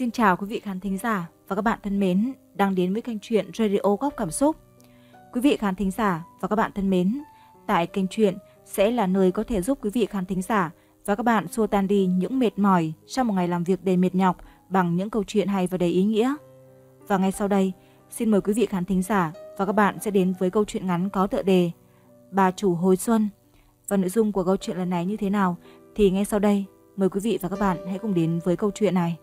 Xin chào quý vị khán thính giả và các bạn thân mến đang đến với kênh truyện Radio Góc Cảm Xúc. Quý vị khán thính giả và các bạn thân mến, tại kênh truyện sẽ là nơi có thể giúp quý vị khán thính giả và các bạn xua tan đi những mệt mỏi sau một ngày làm việc đầy mệt nhọc bằng những câu chuyện hay và đầy ý nghĩa. Và ngay sau đây, xin mời quý vị khán thính giả và các bạn sẽ đến với câu chuyện ngắn có tựa đề Bà chủ hồi xuân. Và nội dung của câu chuyện lần này như thế nào thì ngay sau đây mời quý vị và các bạn hãy cùng đến với câu chuyện này.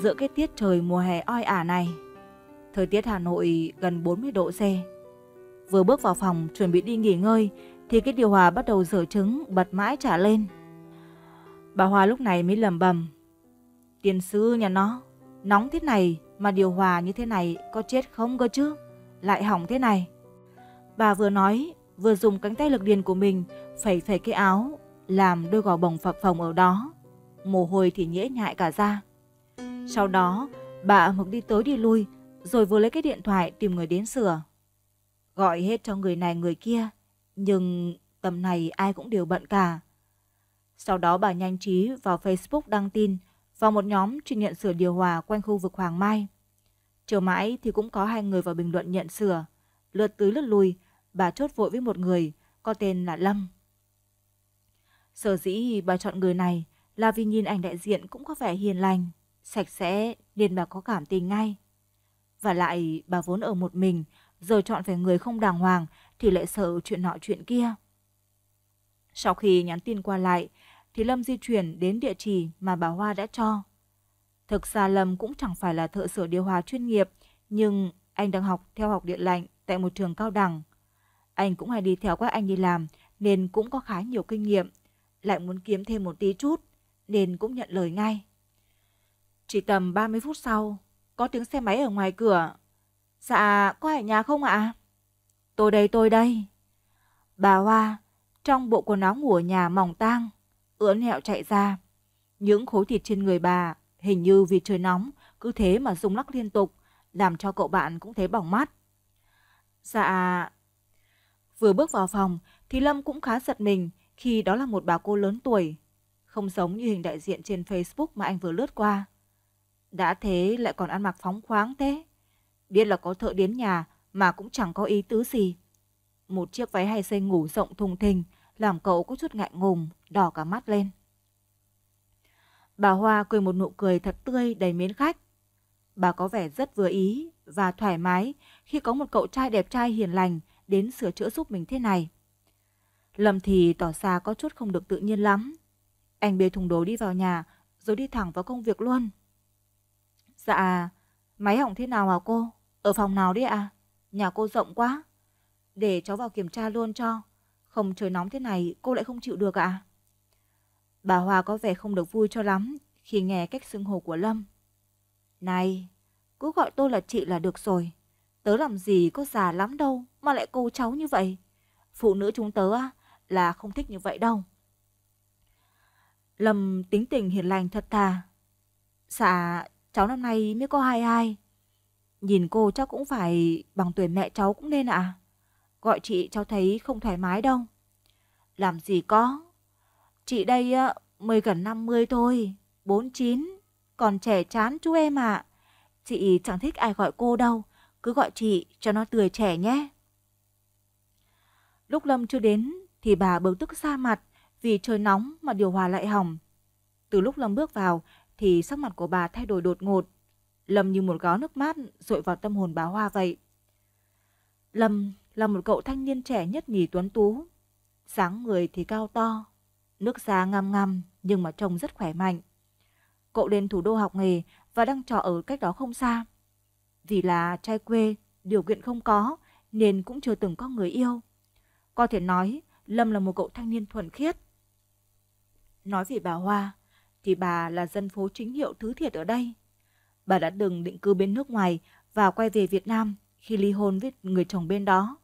giữa cái tiết trời mùa hè oi ả này. Thời tiết Hà Nội gần 40 độ C. Vừa bước vào phòng chuẩn bị đi nghỉ ngơi thì cái điều hòa bắt đầu dở trứng bật mãi trả lên. Bà hòa lúc này mới lầm bầm. Tiền sư nhà nó, nóng thế này mà điều hòa như thế này có chết không cơ chứ? Lại hỏng thế này. Bà vừa nói vừa dùng cánh tay lực điền của mình phẩy phẩy cái áo làm đôi gò bồng phập phồng ở đó. Mồ hôi thì nhễ nhại cả ra. Sau đó, bà Mộc đi tới đi lui, rồi vừa lấy cái điện thoại tìm người đến sửa. Gọi hết cho người này người kia, nhưng tầm này ai cũng đều bận cả. Sau đó bà nhanh trí vào Facebook đăng tin vào một nhóm chuyên nhận sửa điều hòa quanh khu vực Hoàng Mai. Chờ mãi thì cũng có hai người vào bình luận nhận sửa. Lượt tới lượt lui, bà chốt vội với một người, có tên là Lâm. Sở dĩ bà chọn người này là vì nhìn ảnh đại diện cũng có vẻ hiền lành. Sạch sẽ nên bà có cảm tình ngay. Và lại bà vốn ở một mình, giờ chọn về người không đàng hoàng thì lại sợ chuyện nọ chuyện kia. Sau khi nhắn tin qua lại, thì Lâm di chuyển đến địa chỉ mà bà Hoa đã cho. Thực ra Lâm cũng chẳng phải là thợ sửa điều hòa chuyên nghiệp, nhưng anh đang học theo học điện lạnh tại một trường cao đẳng. Anh cũng hay đi theo các anh đi làm nên cũng có khá nhiều kinh nghiệm, lại muốn kiếm thêm một tí chút nên cũng nhận lời ngay. Chỉ tầm 30 phút sau, có tiếng xe máy ở ngoài cửa. Dạ, có ở nhà không ạ? Tôi đây, tôi đây. Bà Hoa, trong bộ quần áo ngủ ở nhà mỏng tang, ưỡn hẹo chạy ra. Những khối thịt trên người bà, hình như vì trời nóng, cứ thế mà rung lắc liên tục, làm cho cậu bạn cũng thấy bỏng mắt. Dạ... Vừa bước vào phòng thì Lâm cũng khá giật mình khi đó là một bà cô lớn tuổi, không giống như hình đại diện trên Facebook mà anh vừa lướt qua. Đã thế lại còn ăn mặc phóng khoáng thế. Biết là có thợ đến nhà mà cũng chẳng có ý tứ gì. Một chiếc váy hay xê ngủ rộng thùng thình làm cậu có chút ngại ngùng, đỏ cả mắt lên. Bà Hoa cười một nụ cười thật tươi đầy mến khách. Bà có vẻ rất vừa ý và thoải mái khi có một cậu trai đẹp trai hiền lành đến sửa chữa giúp mình thế này. Lâm thì tỏ ra có chút không được tự nhiên lắm. Anh bê thùng đồ đi vào nhà rồi đi thẳng vào công việc luôn. Dạ, máy hỏng thế nào hả cô? Ở phòng nào đấy ạ? À? Nhà cô rộng quá. Để cháu vào kiểm tra luôn cho. Không trời nóng thế này cô lại không chịu được ạ. À? Bà Hòa có vẻ không được vui cho lắm khi nghe cách xưng hô của Lâm. Này, cứ gọi tôi là chị là được rồi. Tớ làm gì có già lắm đâu mà lại cô cháu như vậy. Phụ nữ chúng tớ á, là không thích như vậy đâu. Lâm tính tình hiền lành thật thà. Dạ, Cháu năm nay mới có 22. Nhìn cô chắc cũng phải bằng tuổi mẹ cháu cũng nên ạ. À? Gọi chị cháu thấy không thoải mái đâu. Làm gì có. Chị đây mới gần 50 thôi, 49, còn trẻ chán chú em ạ. Chị chẳng thích ai gọi cô đâu, cứ gọi chị cho nó tươi trẻ nhé. Lúc Lâm chưa đến thì bà bực tức xa mặt vì trời nóng mà điều hòa lại hỏng. Từ lúc Lâm bước vào, thì sắc mặt của bà thay đổi đột ngột. Lâm như một gáo nước mát rội vào tâm hồn bà Hoa vậy. Lâm là một cậu thanh niên trẻ nhất nhì tuấn tú. Sáng người thì cao to, nước da ngăm ngăm nhưng mà trông rất khỏe mạnh. Cậu lên thủ đô học nghề và đang trọ ở cách đó không xa. Vì là trai quê, điều kiện không có nên cũng chưa từng có người yêu. Có thể nói Lâm là một cậu thanh niên thuần khiết. Nói về bà Hoa, thì bà là dân phố chính hiệu thứ thiệt ở đây. Bà đã từng định cư bên nước ngoài và quay về Việt Nam khi ly hôn với người chồng bên đó.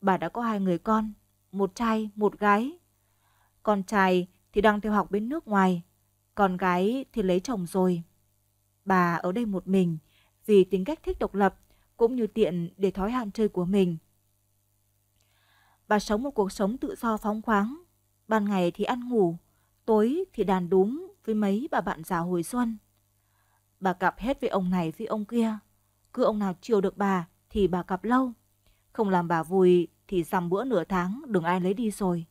Bà đã có hai người con, một trai, một gái. Con trai thì đang theo học bên nước ngoài, con gái thì lấy chồng rồi. Bà ở đây một mình vì tính cách thích độc lập cũng như tiện để thói ham chơi của mình. Bà sống một cuộc sống tự do phóng khoáng, ban ngày thì ăn ngủ, tối thì đàn đúng, với mấy bà bạn già hồi xuân. Bà cặp hết với ông này với ông kia. Cứ ông nào chiều được bà thì bà cặp lâu. Không làm bà vui thì dằm bữa nửa tháng đừng ai lấy đi rồi.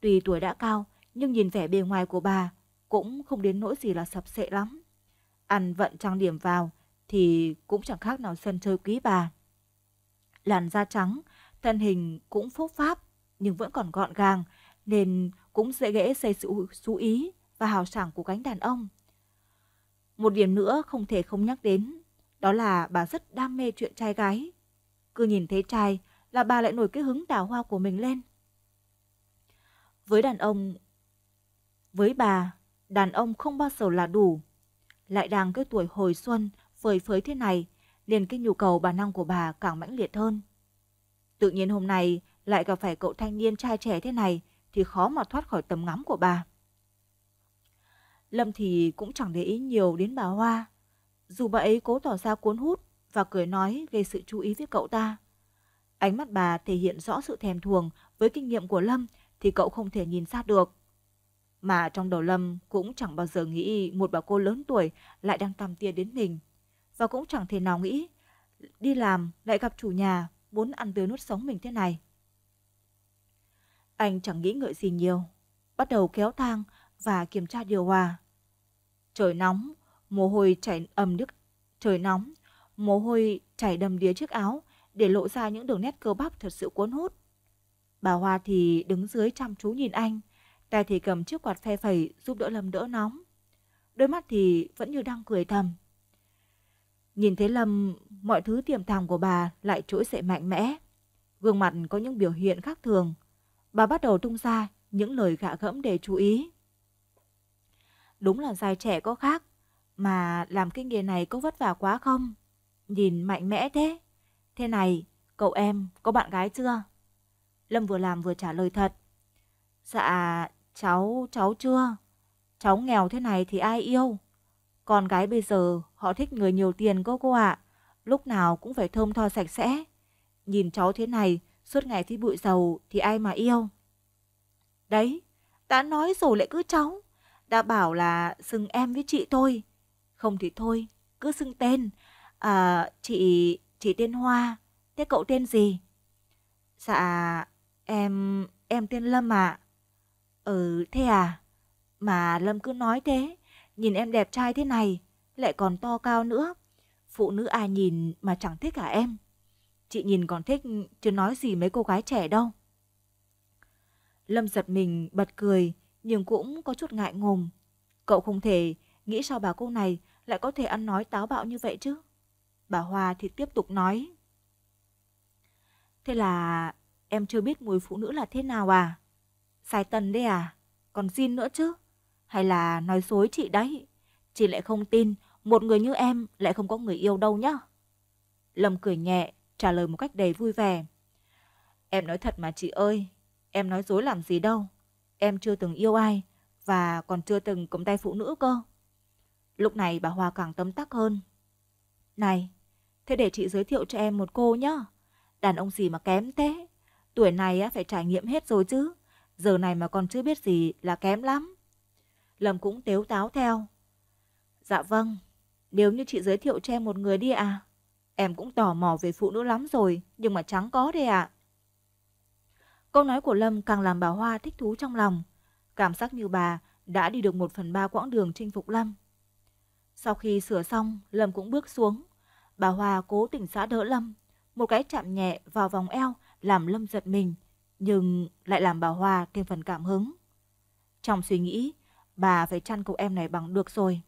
Tuy tuổi đã cao nhưng nhìn vẻ bề ngoài của bà cũng không đến nỗi gì là sập sệ lắm. Ăn vận trang điểm vào thì cũng chẳng khác nào sân chơi quý bà. Làn da trắng, thân hình cũng phúc pháp nhưng vẫn còn gọn gàng nên cũng dễ dễ xây sự chú ý và hào sảng của cánh đàn ông. Một điểm nữa không thể không nhắc đến, đó là bà rất đam mê chuyện trai gái. Cứ nhìn thấy trai là bà lại nổi cái hứng đào hoa của mình lên. Với đàn ông, với bà, đàn ông không bao giờ là đủ. Lại đang cái tuổi hồi xuân, phơi phới thế này, liền cái nhu cầu bà năng của bà càng mãnh liệt hơn. Tự nhiên hôm nay lại gặp phải cậu thanh niên trai trẻ thế này thì khó mà thoát khỏi tầm ngắm của bà. Lâm thì cũng chẳng để ý nhiều đến bà Hoa. Dù bà ấy cố tỏ ra cuốn hút và cười nói gây sự chú ý với cậu ta. Ánh mắt bà thể hiện rõ sự thèm thuồng với kinh nghiệm của Lâm thì cậu không thể nhìn ra được. Mà trong đầu Lâm cũng chẳng bao giờ nghĩ một bà cô lớn tuổi lại đang tầm tia đến mình. Và cũng chẳng thể nào nghĩ đi làm lại gặp chủ nhà muốn ăn tươi nuốt sống mình thế này. Anh chẳng nghĩ ngợi gì nhiều. Bắt đầu kéo thang và kiểm tra điều hòa. Trời nóng, mồ hôi chảy ẩm nước, trời nóng, mồ hôi chảy đầm đía chiếc áo để lộ ra những đường nét cơ bắp thật sự cuốn hút. Bà Hoa thì đứng dưới chăm chú nhìn anh, tay thì cầm chiếc quạt phe phẩy giúp đỡ Lâm đỡ nóng. Đôi mắt thì vẫn như đang cười thầm. Nhìn thấy Lâm, mọi thứ tiềm tàng của bà lại trỗi dậy mạnh mẽ. Gương mặt có những biểu hiện khác thường. Bà bắt đầu tung ra những lời gạ gẫm để chú ý. Đúng là dài trẻ có khác, mà làm cái nghề này có vất vả quá không? Nhìn mạnh mẽ thế. Thế này, cậu em có bạn gái chưa? Lâm vừa làm vừa trả lời thật. Dạ, cháu, cháu chưa. Cháu nghèo thế này thì ai yêu? Con gái bây giờ họ thích người nhiều tiền cô cô ạ. À. Lúc nào cũng phải thơm tho sạch sẽ. Nhìn cháu thế này, suốt ngày thi bụi dầu thì ai mà yêu. Đấy, đã nói rồi lại cứ cháu đã bảo là xưng em với chị thôi. Không thì thôi, cứ xưng tên. À, chị, chị tên Hoa, thế cậu tên gì? Dạ, em, em tên Lâm ạ. À. Ừ, thế à? Mà Lâm cứ nói thế, nhìn em đẹp trai thế này, lại còn to cao nữa. Phụ nữ ai nhìn mà chẳng thích cả em. Chị nhìn còn thích chứ nói gì mấy cô gái trẻ đâu. Lâm giật mình bật cười nhưng cũng có chút ngại ngùng. Cậu không thể nghĩ sao bà cô này lại có thể ăn nói táo bạo như vậy chứ. Bà Hoa thì tiếp tục nói. Thế là em chưa biết mùi phụ nữ là thế nào à? Sai tần đấy à? Còn xin nữa chứ? Hay là nói dối chị đấy? Chị lại không tin một người như em lại không có người yêu đâu nhá. Lâm cười nhẹ, trả lời một cách đầy vui vẻ. Em nói thật mà chị ơi, em nói dối làm gì đâu. Em chưa từng yêu ai và còn chưa từng cầm tay phụ nữ cơ. Lúc này bà Hoa càng tấm tắc hơn. Này, thế để chị giới thiệu cho em một cô nhá. Đàn ông gì mà kém thế. Tuổi này á phải trải nghiệm hết rồi chứ. Giờ này mà còn chưa biết gì là kém lắm. Lâm cũng tếu táo theo. Dạ vâng, nếu như chị giới thiệu cho em một người đi à. Em cũng tò mò về phụ nữ lắm rồi, nhưng mà chẳng có đây ạ. À. Câu nói của Lâm càng làm bà Hoa thích thú trong lòng. Cảm giác như bà đã đi được một phần ba quãng đường chinh phục Lâm. Sau khi sửa xong, Lâm cũng bước xuống. Bà Hoa cố tình xã đỡ Lâm. Một cái chạm nhẹ vào vòng eo làm Lâm giật mình, nhưng lại làm bà Hoa thêm phần cảm hứng. Trong suy nghĩ, bà phải chăn cậu em này bằng được rồi.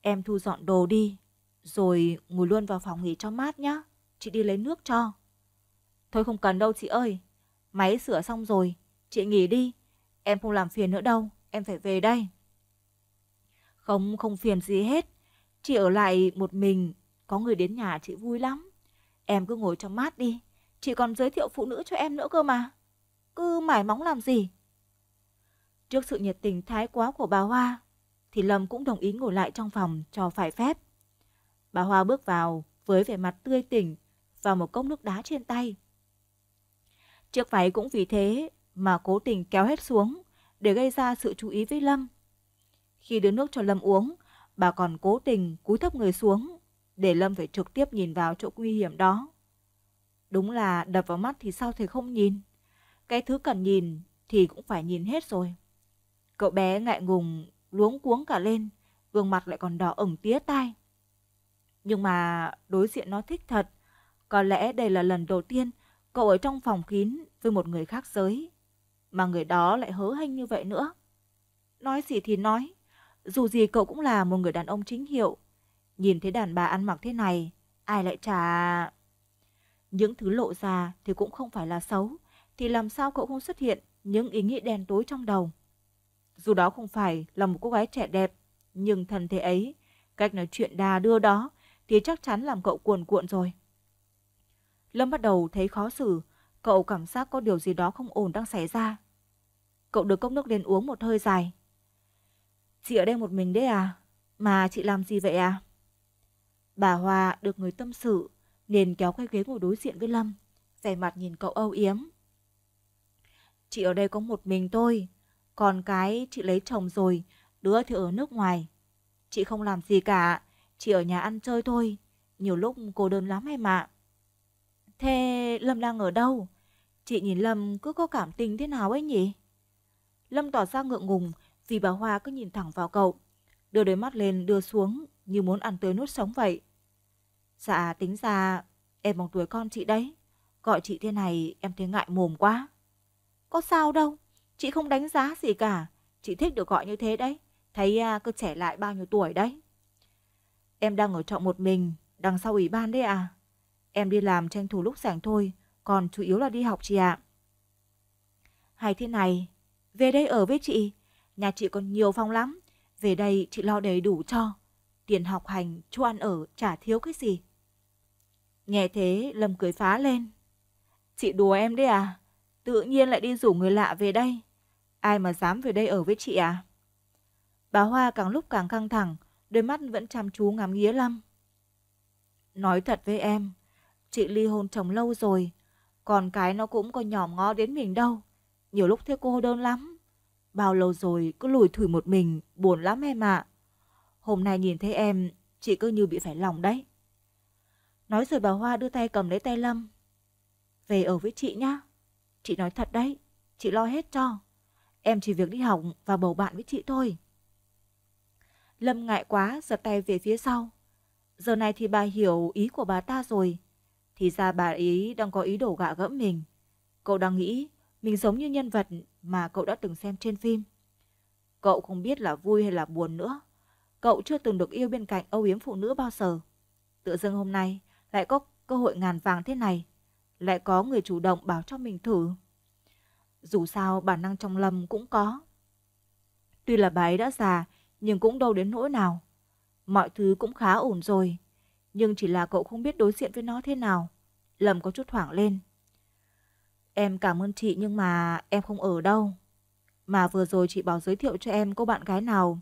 Em thu dọn đồ đi, rồi ngồi luôn vào phòng nghỉ cho mát nhá. Chị đi lấy nước cho. Thôi không cần đâu chị ơi. Máy sửa xong rồi, chị nghỉ đi. Em không làm phiền nữa đâu, em phải về đây. Không, không phiền gì hết. Chị ở lại một mình, có người đến nhà chị vui lắm. Em cứ ngồi trong mát đi, chị còn giới thiệu phụ nữ cho em nữa cơ mà. Cứ mải móng làm gì? Trước sự nhiệt tình thái quá của bà Hoa, thì Lâm cũng đồng ý ngồi lại trong phòng cho phải phép. Bà Hoa bước vào với vẻ mặt tươi tỉnh và một cốc nước đá trên tay. Chiếc váy cũng vì thế mà cố tình kéo hết xuống để gây ra sự chú ý với Lâm. Khi đưa nước cho Lâm uống, bà còn cố tình cúi thấp người xuống để Lâm phải trực tiếp nhìn vào chỗ nguy hiểm đó. Đúng là đập vào mắt thì sao thì không nhìn. Cái thứ cần nhìn thì cũng phải nhìn hết rồi. Cậu bé ngại ngùng luống cuống cả lên, gương mặt lại còn đỏ ửng tía tai. Nhưng mà đối diện nó thích thật. Có lẽ đây là lần đầu tiên cậu ở trong phòng kín với một người khác giới, mà người đó lại hớ hênh như vậy nữa. Nói gì thì nói, dù gì cậu cũng là một người đàn ông chính hiệu. Nhìn thấy đàn bà ăn mặc thế này, ai lại trả... Những thứ lộ ra thì cũng không phải là xấu, thì làm sao cậu không xuất hiện những ý nghĩ đen tối trong đầu. Dù đó không phải là một cô gái trẻ đẹp, nhưng thần thế ấy, cách nói chuyện đà đưa đó thì chắc chắn làm cậu cuồn cuộn rồi. Lâm bắt đầu thấy khó xử, cậu cảm giác có điều gì đó không ổn đang xảy ra. Cậu được cốc nước lên uống một hơi dài. Chị ở đây một mình đấy à? Mà chị làm gì vậy à? Bà Hoa được người tâm sự, liền kéo cái ghế ngồi đối diện với Lâm, vẻ mặt nhìn cậu âu yếm. Chị ở đây có một mình thôi, còn cái chị lấy chồng rồi, đứa thì ở nước ngoài. Chị không làm gì cả, chị ở nhà ăn chơi thôi, nhiều lúc cô đơn lắm em ạ. À. Thế Lâm đang ở đâu? Chị nhìn Lâm cứ có cảm tình thế nào ấy nhỉ? Lâm tỏ ra ngượng ngùng vì bà Hoa cứ nhìn thẳng vào cậu. Đưa đôi mắt lên đưa xuống như muốn ăn tới nuốt sống vậy. Dạ tính ra em bằng tuổi con chị đấy. Gọi chị thế này em thấy ngại mồm quá. Có sao đâu, chị không đánh giá gì cả. Chị thích được gọi như thế đấy. Thấy à, cứ trẻ lại bao nhiêu tuổi đấy. Em đang ở trọ một mình, đằng sau ủy ban đấy à? Em đi làm tranh thủ lúc rảnh thôi, còn chủ yếu là đi học chị ạ. Hay thế này, về đây ở với chị, nhà chị còn nhiều phòng lắm, về đây chị lo đầy đủ cho, tiền học hành, cho ăn ở chả thiếu cái gì. Nghe thế Lâm cười phá lên. Chị đùa em đấy à? Tự nhiên lại đi rủ người lạ về đây. Ai mà dám về đây ở với chị à? Bà Hoa càng lúc càng căng thẳng, đôi mắt vẫn chăm chú ngắm nghía Lâm. Nói thật với em, Chị ly hôn chồng lâu rồi, còn cái nó cũng có nhỏ ngó đến mình đâu. Nhiều lúc thấy cô đơn lắm. Bao lâu rồi cứ lùi thủi một mình, buồn lắm em ạ. Hôm nay nhìn thấy em, chị cứ như bị phải lòng đấy. Nói rồi bà Hoa đưa tay cầm lấy tay Lâm. Về ở với chị nhá. Chị nói thật đấy, chị lo hết cho. Em chỉ việc đi học và bầu bạn với chị thôi. Lâm ngại quá, giật tay về phía sau. Giờ này thì bà hiểu ý của bà ta rồi. Thì ra bà ấy đang có ý đồ gạ gẫm mình. Cậu đang nghĩ mình giống như nhân vật mà cậu đã từng xem trên phim. Cậu không biết là vui hay là buồn nữa. Cậu chưa từng được yêu bên cạnh âu yếm phụ nữ bao giờ. Tự dưng hôm nay lại có cơ hội ngàn vàng thế này. Lại có người chủ động báo cho mình thử. Dù sao bản năng trong lâm cũng có. Tuy là bà ấy đã già nhưng cũng đâu đến nỗi nào. Mọi thứ cũng khá ổn rồi nhưng chỉ là cậu không biết đối diện với nó thế nào. Lầm có chút hoảng lên. Em cảm ơn chị nhưng mà em không ở đâu. Mà vừa rồi chị bảo giới thiệu cho em cô bạn gái nào.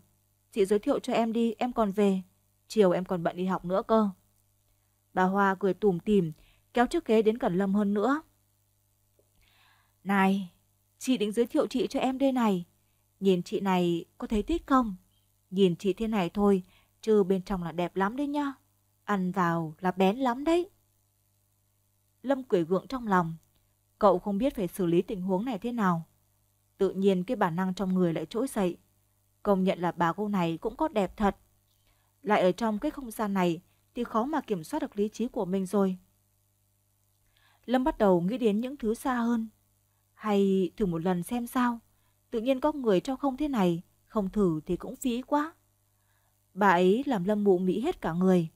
Chị giới thiệu cho em đi, em còn về. Chiều em còn bận đi học nữa cơ. Bà Hoa cười tủm tỉm, kéo chiếc ghế đến gần Lâm hơn nữa. Này, chị định giới thiệu chị cho em đây này. Nhìn chị này có thấy thích không? Nhìn chị thế này thôi, chứ bên trong là đẹp lắm đấy nhá. Ăn vào là bén lắm đấy. Lâm cười gượng trong lòng. Cậu không biết phải xử lý tình huống này thế nào. Tự nhiên cái bản năng trong người lại trỗi dậy. Công nhận là bà cô này cũng có đẹp thật. Lại ở trong cái không gian này thì khó mà kiểm soát được lý trí của mình rồi. Lâm bắt đầu nghĩ đến những thứ xa hơn. Hay thử một lần xem sao. Tự nhiên có người cho không thế này, không thử thì cũng phí quá. Bà ấy làm Lâm mụ mỹ hết cả người.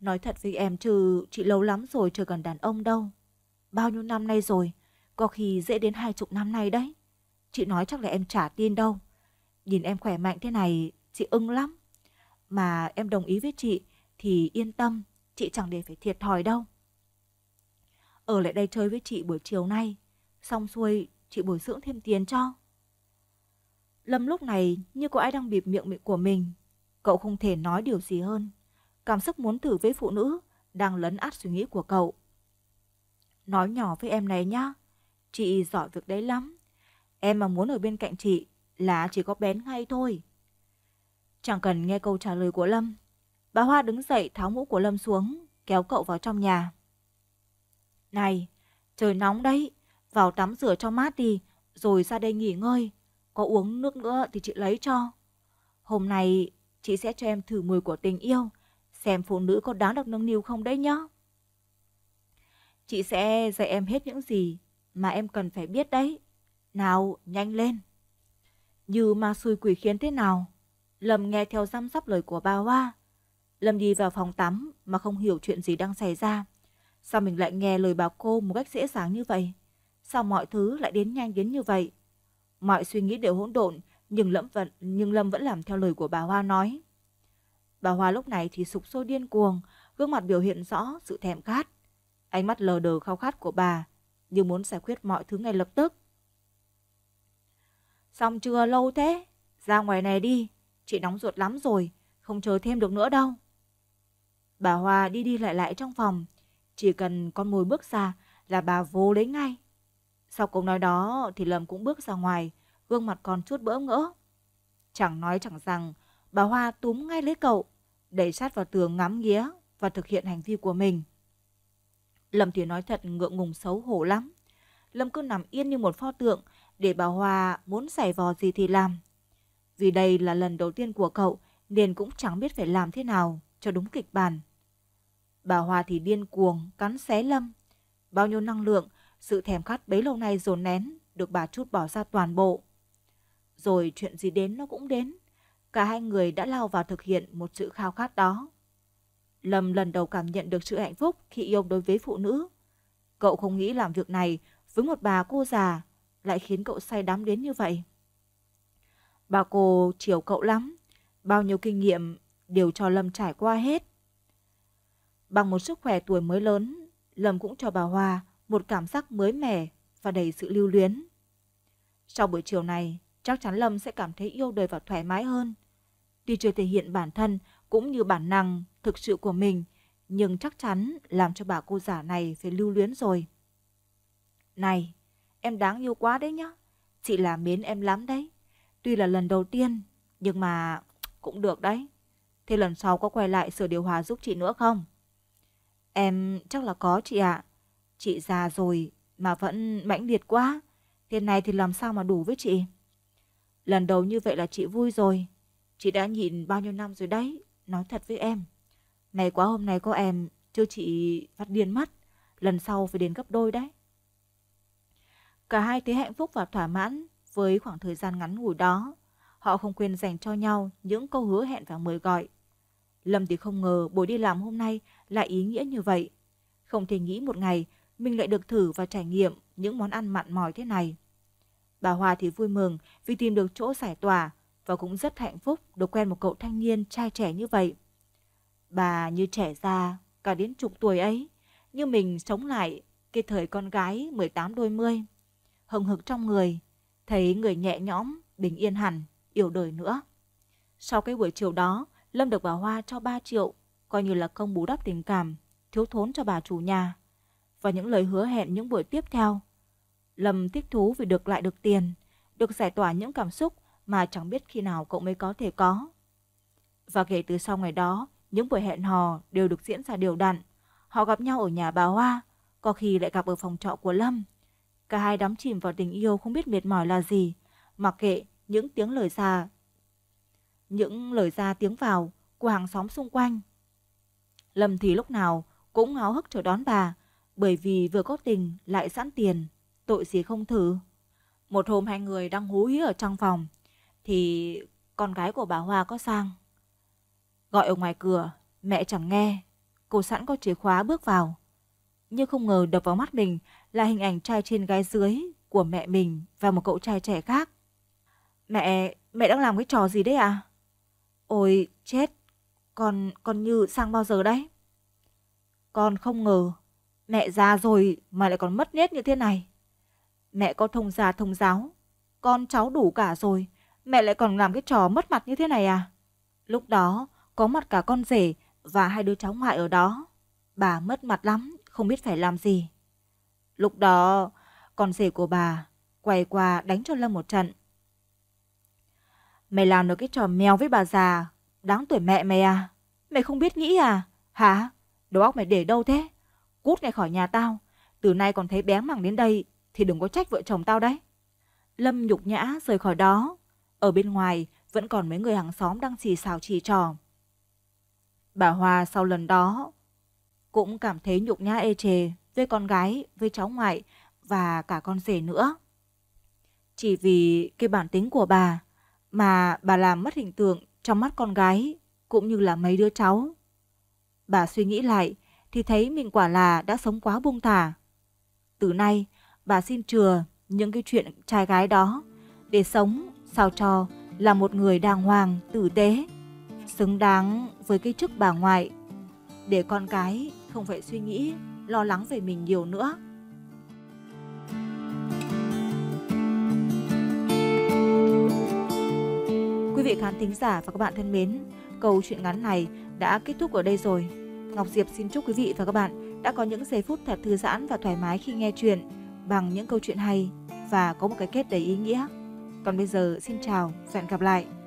Nói thật với em trừ chị lâu lắm rồi chưa cần đàn ông đâu. Bao nhiêu năm nay rồi, có khi dễ đến hai chục năm nay đấy. Chị nói chắc là em chả tin đâu. Nhìn em khỏe mạnh thế này, chị ưng lắm. Mà em đồng ý với chị thì yên tâm, chị chẳng để phải thiệt thòi đâu. Ở lại đây chơi với chị buổi chiều nay, xong xuôi chị bồi dưỡng thêm tiền cho. Lâm lúc này như có ai đang bịp miệng miệng của mình, cậu không thể nói điều gì hơn cảm xúc muốn thử với phụ nữ đang lấn át suy nghĩ của cậu. Nói nhỏ với em này nhá, chị giỏi việc đấy lắm. Em mà muốn ở bên cạnh chị là chỉ có bén ngay thôi. Chẳng cần nghe câu trả lời của Lâm, bà Hoa đứng dậy tháo mũ của Lâm xuống, kéo cậu vào trong nhà. Này, trời nóng đấy, vào tắm rửa cho mát đi, rồi ra đây nghỉ ngơi. Có uống nước nữa thì chị lấy cho. Hôm nay chị sẽ cho em thử mùi của tình yêu xem phụ nữ có đáng được nâng niu không đấy nhá. Chị sẽ dạy em hết những gì mà em cần phải biết đấy. Nào, nhanh lên. Như ma xui quỷ khiến thế nào? Lâm nghe theo răm sắp lời của bà Hoa. Lâm đi vào phòng tắm mà không hiểu chuyện gì đang xảy ra. Sao mình lại nghe lời bà cô một cách dễ dàng như vậy? Sao mọi thứ lại đến nhanh đến như vậy? Mọi suy nghĩ đều hỗn độn, nhưng Lâm vẫn, nhưng Lâm vẫn làm theo lời của bà Hoa nói. Bà Hoa lúc này thì sụp sôi điên cuồng, gương mặt biểu hiện rõ sự thèm khát. Ánh mắt lờ đờ khao khát của bà, như muốn giải quyết mọi thứ ngay lập tức. Xong chưa lâu thế, ra ngoài này đi, chị nóng ruột lắm rồi, không chờ thêm được nữa đâu. Bà Hoa đi đi lại lại trong phòng, chỉ cần con mồi bước ra là bà vô lấy ngay. Sau câu nói đó thì Lâm cũng bước ra ngoài, gương mặt còn chút bỡ ngỡ. Chẳng nói chẳng rằng, Bà Hoa túm ngay lấy cậu, đẩy sát vào tường ngắm nghía và thực hiện hành vi của mình. Lâm thì nói thật ngượng ngùng xấu hổ lắm. Lâm cứ nằm yên như một pho tượng để bà Hoa muốn xảy vò gì thì làm. Vì đây là lần đầu tiên của cậu nên cũng chẳng biết phải làm thế nào cho đúng kịch bản. Bà Hoa thì điên cuồng, cắn xé Lâm. Bao nhiêu năng lượng, sự thèm khát bấy lâu nay dồn nén được bà chút bỏ ra toàn bộ. Rồi chuyện gì đến nó cũng đến cả hai người đã lao vào thực hiện một sự khao khát đó. Lâm lần đầu cảm nhận được sự hạnh phúc khi yêu đối với phụ nữ. Cậu không nghĩ làm việc này với một bà cô già lại khiến cậu say đắm đến như vậy. Bà cô chiều cậu lắm, bao nhiêu kinh nghiệm đều cho Lâm trải qua hết. Bằng một sức khỏe tuổi mới lớn, Lâm cũng cho bà Hoa một cảm giác mới mẻ và đầy sự lưu luyến. Sau buổi chiều này, chắc chắn Lâm sẽ cảm thấy yêu đời và thoải mái hơn. Tuy chưa thể hiện bản thân cũng như bản năng thực sự của mình, nhưng chắc chắn làm cho bà cô giả này phải lưu luyến rồi. Này, em đáng yêu quá đấy nhá. Chị là mến em lắm đấy. Tuy là lần đầu tiên, nhưng mà cũng được đấy. Thế lần sau có quay lại sửa điều hòa giúp chị nữa không? Em chắc là có chị ạ. À. Chị già rồi mà vẫn mãnh liệt quá. Tiền này thì làm sao mà đủ với chị? Lần đầu như vậy là chị vui rồi. Chị đã nhìn bao nhiêu năm rồi đấy, nói thật với em. này quá hôm nay có em, chứ chị phát điên mất. Lần sau phải đến gấp đôi đấy. Cả hai thấy hạnh phúc và thỏa mãn với khoảng thời gian ngắn ngủi đó. Họ không quên dành cho nhau những câu hứa hẹn và mời gọi. Lâm thì không ngờ buổi đi làm hôm nay lại ý nghĩa như vậy. Không thể nghĩ một ngày mình lại được thử và trải nghiệm những món ăn mặn mòi thế này. Bà hòa thì vui mừng vì tìm được chỗ giải tỏa và cũng rất hạnh phúc được quen một cậu thanh niên trai trẻ như vậy. Bà như trẻ ra cả đến chục tuổi ấy, như mình sống lại cái thời con gái 18 đôi mươi. hồng hực trong người, thấy người nhẹ nhõm, bình yên hẳn, yêu đời nữa. Sau cái buổi chiều đó, Lâm được bà Hoa cho 3 triệu, coi như là công bù đắp tình cảm, thiếu thốn cho bà chủ nhà. Và những lời hứa hẹn những buổi tiếp theo, Lâm thích thú vì được lại được tiền, được giải tỏa những cảm xúc mà chẳng biết khi nào cậu mới có thể có. Và kể từ sau ngày đó, những buổi hẹn hò đều được diễn ra đều đặn. Họ gặp nhau ở nhà bà Hoa, có khi lại gặp ở phòng trọ của Lâm. Cả hai đắm chìm vào tình yêu không biết mệt mỏi là gì, mặc kệ những tiếng lời ra. Những lời ra tiếng vào của hàng xóm xung quanh. Lâm thì lúc nào cũng ngáo hức chờ đón bà, bởi vì vừa có tình lại sẵn tiền tội gì không thử. Một hôm hai người đang hú hí ở trong phòng, thì con gái của bà Hoa có sang. Gọi ở ngoài cửa, mẹ chẳng nghe, cô sẵn có chìa khóa bước vào. Nhưng không ngờ đập vào mắt mình là hình ảnh trai trên gái dưới của mẹ mình và một cậu trai trẻ khác. Mẹ, mẹ đang làm cái trò gì đấy à? Ôi, chết, con, con Như sang bao giờ đấy? Con không ngờ, mẹ già rồi mà lại còn mất nết như thế này. Mẹ có thông gia thông giáo, con cháu đủ cả rồi, mẹ lại còn làm cái trò mất mặt như thế này à? Lúc đó, có mặt cả con rể và hai đứa cháu ngoại ở đó. Bà mất mặt lắm, không biết phải làm gì. Lúc đó, con rể của bà quay qua đánh cho Lâm một trận. Mày làm được cái trò mèo với bà già, đáng tuổi mẹ mày à? Mày không biết nghĩ à? Hả? Đồ óc mày để đâu thế? Cút ngay khỏi nhà tao, từ nay còn thấy bé mẳng đến đây thì đừng có trách vợ chồng tao đấy. Lâm nhục nhã rời khỏi đó. Ở bên ngoài vẫn còn mấy người hàng xóm đang xì xào chỉ trò. Bà Hoa sau lần đó cũng cảm thấy nhục nhã ê chề với con gái, với cháu ngoại và cả con rể nữa. Chỉ vì cái bản tính của bà mà bà làm mất hình tượng trong mắt con gái cũng như là mấy đứa cháu. Bà suy nghĩ lại thì thấy mình quả là đã sống quá buông thả. Từ nay, và xin chừa những cái chuyện trai gái đó để sống sao cho là một người đàng hoàng, tử tế, xứng đáng với cái chức bà ngoại để con cái không phải suy nghĩ, lo lắng về mình nhiều nữa. Quý vị khán thính giả và các bạn thân mến, câu chuyện ngắn này đã kết thúc ở đây rồi. Ngọc Diệp xin chúc quý vị và các bạn đã có những giây phút thật thư giãn và thoải mái khi nghe chuyện bằng những câu chuyện hay và có một cái kết đầy ý nghĩa. Còn bây giờ xin chào hẹn gặp lại.